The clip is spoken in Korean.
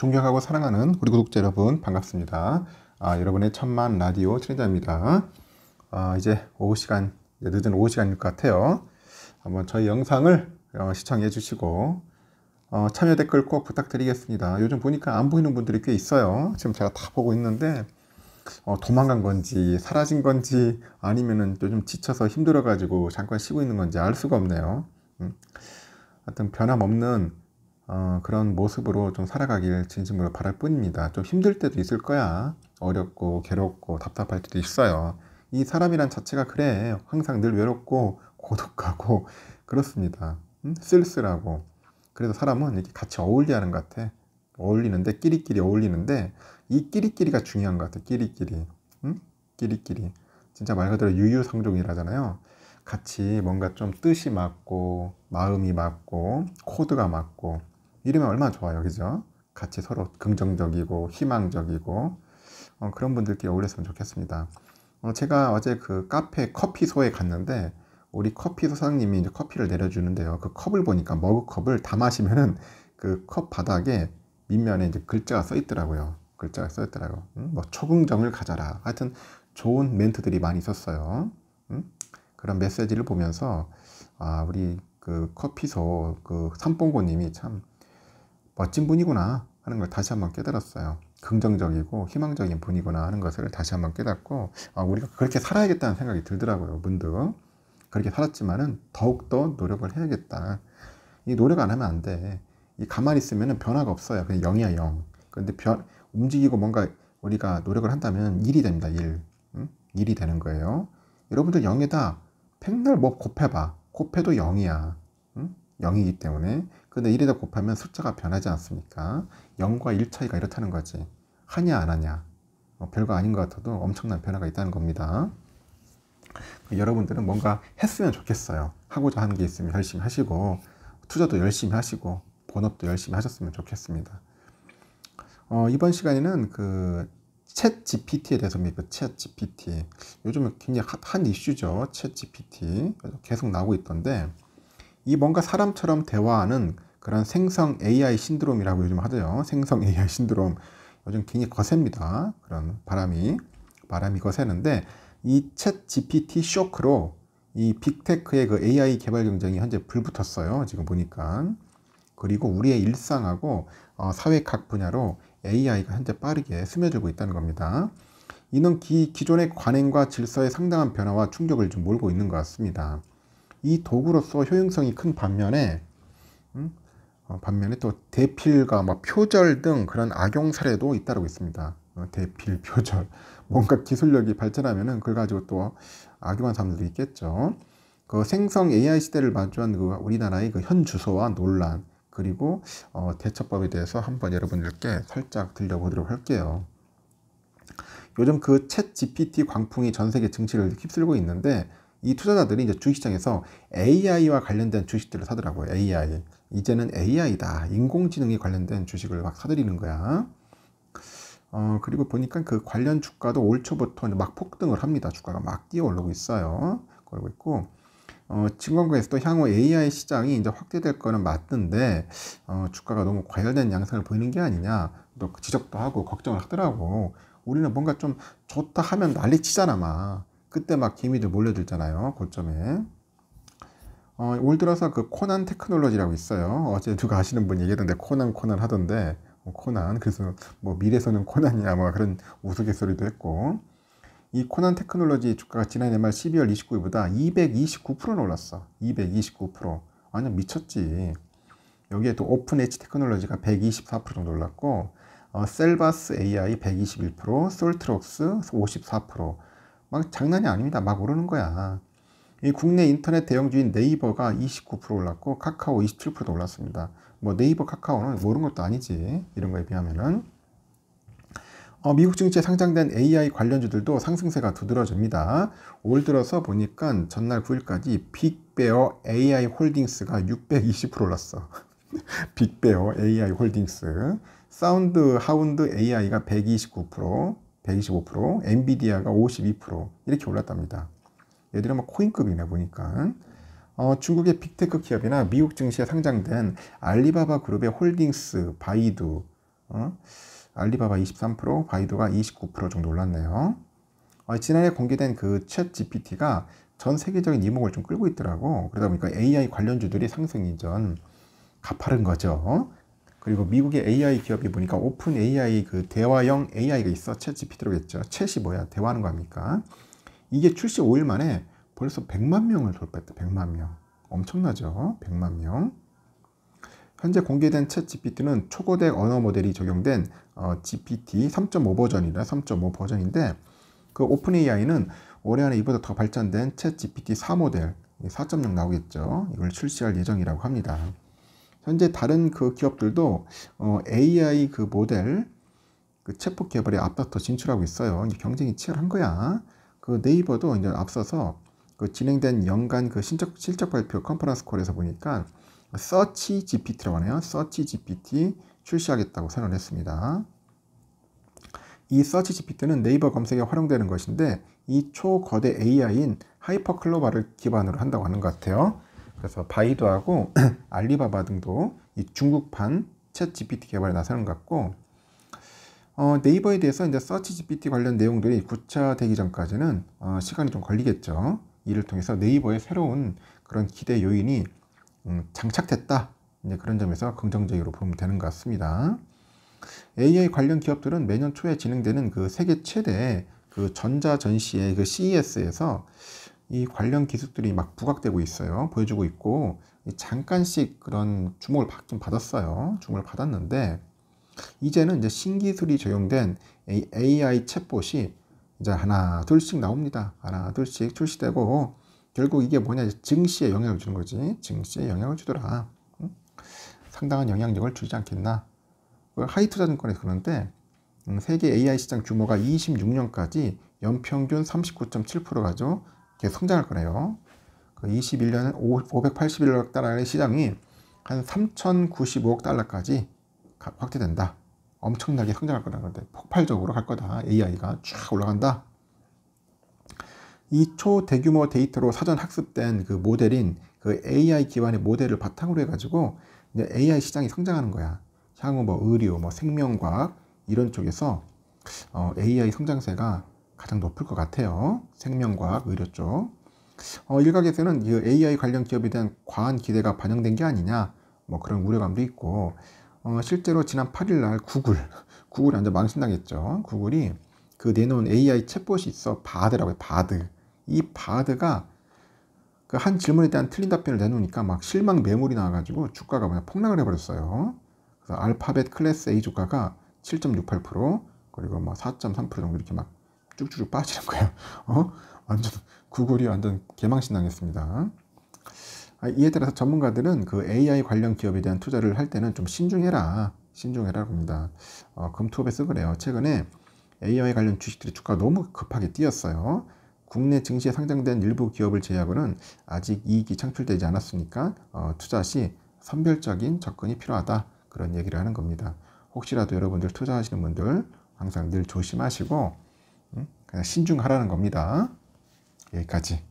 존경하고 사랑하는 우리 구독자 여러분 반갑습니다. 아, 여러분의 천만 라디오 출연드입니다 아, 이제 오후 시간 이제 늦은 오후 시간일 것 같아요. 한번 저희 영상을 어, 시청해 주시고 어, 참여 댓글 꼭 부탁드리겠습니다. 요즘 보니까 안 보이는 분들이 꽤 있어요. 지금 제가 다 보고 있는데 어, 도망간 건지 사라진 건지 아니면은 요즘 지쳐서 힘들어가지고 잠깐 쉬고 있는 건지 알 수가 없네요. 음. 하여튼 변함없는 어, 그런 모습으로 좀 살아가길 진심으로 바랄 뿐입니다. 좀 힘들 때도 있을 거야. 어렵고 괴롭고 답답할 때도 있어요. 이 사람이란 자체가 그래. 항상 늘 외롭고 고독하고 그렇습니다. 음? 쓸쓸하고. 그래서 사람은 이렇게 같이 어울리야 하는 것 같아. 어울리는데 끼리끼리 어울리는데 이 끼리끼리가 중요한 것 같아. 끼리끼리. 음? 끼리끼리. 진짜 말 그대로 유유상종이라잖아요. 같이 뭔가 좀 뜻이 맞고 마음이 맞고 코드가 맞고 이러면 얼마나 좋아요. 그죠? 같이 서로 긍정적이고 희망적이고 어, 그런 분들끼리 어울렸으면 좋겠습니다. 어, 제가 어제 그 카페 커피소에 갔는데 우리 커피 소장님이 이제 커피를 내려주는데요. 그 컵을 보니까 머그컵을 다 마시면은 그 컵 바닥에 밑면에 이제 글자가 써 있더라고요. 글자가 써 있더라고요. 음? 뭐 초긍정을 가져라. 하여튼 좋은 멘트들이 많이 있었어요. 음? 그런 메시지를 보면서 아 우리 그 커피소 그 삼봉고님이 참 멋진 분이구나 하는 걸 다시 한번 깨달았어요. 긍정적이고 희망적인 분이구나 하는 것을 다시 한번 깨닫고 아, 우리가 그렇게 살아야겠다는 생각이 들더라고요. 문득 그렇게 살았지만은 더욱더 노력을 해야겠다. 이 노력 안 하면 안 돼. 이 가만히 있으면 변화가 없어요. 그냥 영이야 영. 그런데 변 움직이고 뭔가 우리가 노력을 한다면 일이 됩니다. 일. 응? 일이 되는 거예요. 여러분들 영이다. 백날 뭐 곱해봐. 곱해도 영이야 응? 0이기 때문에 근데 1에다 곱하면 숫자가 변하지 않습니까? 0과 1 차이가 이렇다는 거지. 하냐 안 하냐. 어, 별거 아닌 것 같아도 엄청난 변화가 있다는 겁니다. 여러분들은 뭔가 했으면 좋겠어요. 하고자 하는 게 있으면 열심히 하시고 투자도 열심히 하시고 본업도 열심히 하셨으면 좋겠습니다. 어, 이번 시간에는 그챗 GPT에 대해서입니다. 챗 GPT. 요즘은 굉장히 핫한 이슈죠. 챗 GPT. 계속 나오고 있던데 이 뭔가 사람처럼 대화하는 그런 생성 AI 신드롬이라고 요즘 하죠. 생성 AI 신드롬. 요즘 굉장히 거셉니다. 그런 바람이. 바람이 거세는데 이 챗 GPT 쇼크로 이 빅테크의 그 AI 개발 경쟁이 현재 불붙었어요. 지금 보니까. 그리고 우리의 일상하고 어, 사회 각 분야로 AI가 현재 빠르게 스며들고 있다는 겁니다. 이는 기, 기존의 관행과 질서의 상당한 변화와 충격을 좀 몰고 있는 것 같습니다. 이 도구로서 효용성이 큰 반면에 음? 어, 반면에 또 대필과 막 뭐 표절 등 그런 악용 사례도 잇따르고 있습니다. 어, 대필, 표절 뭔가 기술력이 발전하면 그걸 가지고 또 악용한 사람들도 있겠죠. 그 생성 AI 시대를 마주한 그 우리나라의 그현 주소와 논란 그리고 어, 대처법에 대해서 한번 여러분들께 살짝 들려보도록 할게요. 요즘 그챗 GPT 광풍이 전 세계 정치를 휩쓸고 있는데 이 투자자들이 이제 주식시장에서 AI와 관련된 주식들을 사더라고요. AI. 이제는 AI다. 인공지능이 관련된 주식을 막 사들이는 거야. 어, 그리고 보니까 그 관련 주가도 올 초부터 막 폭등을 합니다. 주가가 막 뛰어 오르고 있어요. 그러고 있고, 어, 증권가에서도 향후 AI 시장이 이제 확대될 거는 맞는데, 어, 주가가 너무 과열된 양상을 보이는 게 아니냐, 또 그 지적도 하고 걱정을 하더라고. 우리는 뭔가 좀 좋다 하면 난리 치잖아, 막. 그때 막 개미들 몰려들잖아요. 고점에. 어, 올 들어서 그 코난 테크놀로지라고 있어요. 어제 누가 아시는 분얘기했던데 코난 코난 하던데 뭐 코난 그래서 뭐 미래서는 에 코난이야 뭐 그런 우스갯소리도 했고 이 코난 테크놀로지 주가가 지난 연말 12월 29일보다 229% 올랐어. 229%. 완전 미쳤지. 여기에 또 오픈 H 테크놀로지가 124% 정도 올랐고 어, 셀바스 AI 121%, 솔트록스 54%, 막 장난이 아닙니다. 막 오르는 거야. 이 국내 인터넷 대형주인 네이버가 29% 올랐고 카카오 27%도 올랐습니다. 뭐 네이버 카카오는 모르는 것도 아니지. 이런 거에 비하면은 어, 미국 증시에 상장된 AI 관련주들도 상승세가 두드러집니다. 올 들어서 보니까 전날 9일까지 빅베어 AI 홀딩스가 620% 올랐어. 빅베어 AI 홀딩스, 사운드 하운드 AI가 129%, 125%, 엔비디아가 52% 이렇게 올랐답니다. 얘들은 막 뭐 코인급이네 보니까. 어, 중국의 빅테크 기업이나 미국 증시에 상장된 알리바바 그룹의 홀딩스, 바이두, 어? 알리바바 23%, 바이두가 29% 정도 올랐네요. 어, 지난해 공개된 그챗 GPT가 전 세계적인 이목을 좀 끌고 있더라고. 그러다 보니까 AI 관련주들이 상승 이전 가파른 거죠. 그리고 미국의 AI 기업이 보니까 오픈 AI 그 대화형 AI가 있어 챗 GPT로겠죠. 챗이 뭐야? 대화하는 거 아닙니까? 이게 출시 5일 만에 벌써 100만 명을 돌파했다. 100만 명. 엄청나죠? 100만 명. 현재 공개된 챗 GPT는 초고대 언어 모델이 적용된 어, GPT 3.5 버전이라 3.5 버전인데 그 오픈 AI는 올해 안에 이보다 더 발전된 챗 GPT 4 모델 4.0 나오겠죠. 이걸 출시할 예정이라고 합니다. 현재 다른 그 기업들도 어, AI 그 모델 그 챗봇 개발에 앞다퉈 진출하고 있어요. 경쟁이 치열한 거야. 그 네이버도 이제 앞서서 그 진행된 연간 그 실적, 실적 발표 컨퍼런스 콜에서 보니까 서치 GPT라고 하네요. 서치 GPT 출시하겠다고 선언했습니다. 이 서치 GPT는 네이버 검색에 활용되는 것인데 이 초거대 AI인 하이퍼클로바를 기반으로 한다고 하는 것 같아요. 그래서 바이두하고 알리바바 등도 이 중국판 챗 GPT 개발에 나서는 것 같고 어, 네이버에 대해서 이제 서치 GPT 관련 내용들이 구차되기 전까지는 어, 시간이 좀 걸리겠죠. 이를 통해서 네이버의 새로운 그런 기대 요인이 음, 장착됐다. 이제 그런 점에서 긍정적으로 보면 되는 것 같습니다. AI 관련 기업들은 매년 초에 진행되는 그 세계 최대 그 전자전시의 그 CES에서 이 관련 기술들이 막 부각되고 있어요. 보여주고 있고 잠깐씩 그런 주목을 받긴 받았어요. 주목을 받았는데 이제는 이제 신기술이 적용된 AI 챗봇이 이제 하나 둘씩 나옵니다. 하나 둘씩 출시되고 결국 이게 뭐냐 증시에 영향을 주는 거지. 증시에 영향을 주더라. 상당한 영향력을 주지 않겠나. 그 하이투자증권에 그런데 음, 세계 AI 시장 규모가 26년까지 연평균 39.7%가죠. 계속 성장할 거래요. 그 21년 에 581억 달러의 시장이 한 3,095억 달러까지 확대된다. 엄청나게 성장할 거라는 건데 폭발적으로 갈 거다. AI가 쫙 올라간다. 이 초대규모 데이터로 사전 학습된 그 모델인 그 AI 기반의 모델을 바탕으로 해가지고 이제 AI 시장이 성장하는 거야. 향후 뭐 의료, 뭐 생명과학 이런 쪽에서 어, AI 성장세가 가장 높을 것 같아요. 생명과학, 의료 쪽. 어, 일각에서는 이 AI 관련 기업에 대한 과한 기대가 반영된 게 아니냐, 뭐 그런 우려감도 있고, 어, 실제로 지난 8일 날 구글, 구글이 완전 망신당했죠. 구글이 그 내놓은 AI 챗봇이 있어, 바드라고 해요, 바드. 이 바드가 그 한 질문에 대한 틀린 답변을 내놓으니까 막 실망 매물이 나와가지고 주가가 그냥 폭락을 해버렸어요. 그래서 알파벳 클래스 A 주가가 7.68%, 그리고 뭐 4.3% 정도 이렇게 막 쭉쭉 빠지는 거예요. 어? 완전 구글이 완전 개망신당했습니다. 아, 이에 따라서 전문가들은 그 AI 관련 기업에 대한 투자를 할 때는 좀 신중해라. 신중해라 합니다. 어, 금투업에서 그래요. 최근에 AI 관련 주식들의 주가 너무 급하게 뛰었어요. 국내 증시에 상장된 일부 기업을 제외하고는 아직 이익이 창출되지 않았으니까 어, 투자 시 선별적인 접근이 필요하다. 그런 얘기를 하는 겁니다. 혹시라도 여러분들 투자하시는 분들 항상 늘 조심하시고 신중하라는 겁니다. 여기까지.